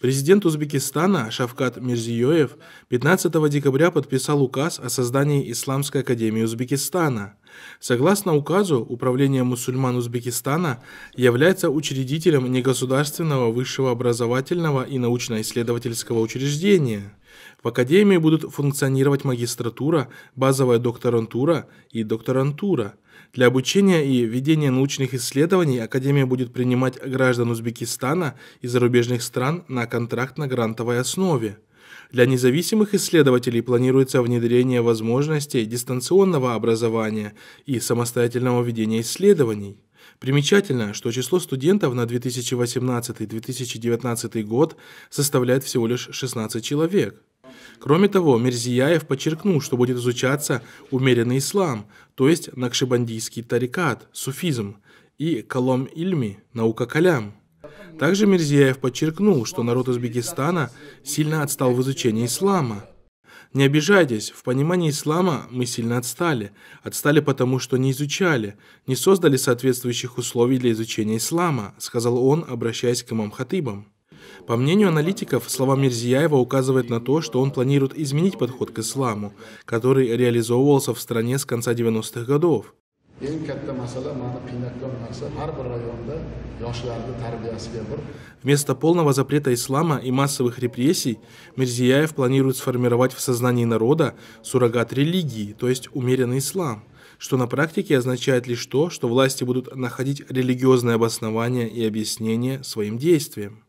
Президент Узбекистана Шавкат Мирзиёев 15 декабря подписал указ о создании Исламской академии Узбекистана – Согласно указу, Управление мусульман Узбекистана является учредителем негосударственного высшего образовательного и научно-исследовательского учреждения. В Академии будут функционировать магистратура, базовая докторантура и докторантура. Для обучения и ведения научных исследований Академия будет принимать граждан Узбекистана и зарубежных стран на контрактно-грантовой основе. Для независимых исследователей планируется внедрение возможностей дистанционного образования и самостоятельного ведения исследований. Примечательно, что число студентов на 2018-2019 год составляет всего лишь 16 человек. Кроме того, Мерзияев подчеркнул, что будет изучаться умеренный ислам, то есть накшибандийский тарикат, суфизм, и колом-ильми, наука калям. Также Мирзияев подчеркнул, что народ Узбекистана сильно отстал в изучении ислама. Не обижайтесь, в понимании ислама мы сильно отстали. Отстали потому, что не изучали, не создали соответствующих условий для изучения ислама, сказал он, обращаясь к имам Хатыбам. По мнению аналитиков, слова Мирзияева указывают на то, что он планирует изменить подход к исламу, который реализовывался в стране с конца 90-х годов eng katta masala mani qiynatgan narsa har bir rayonda yoshlarni tarbiyasiga bir Вместо полного запрета ислама и массовых репрессий Мирзияев планирует сформировать в сознании народа суррогат религии, то есть умеренный ислам, что на практике означает лишь то, что власти будут находить религиозное обоснование и объяснение своим действиям.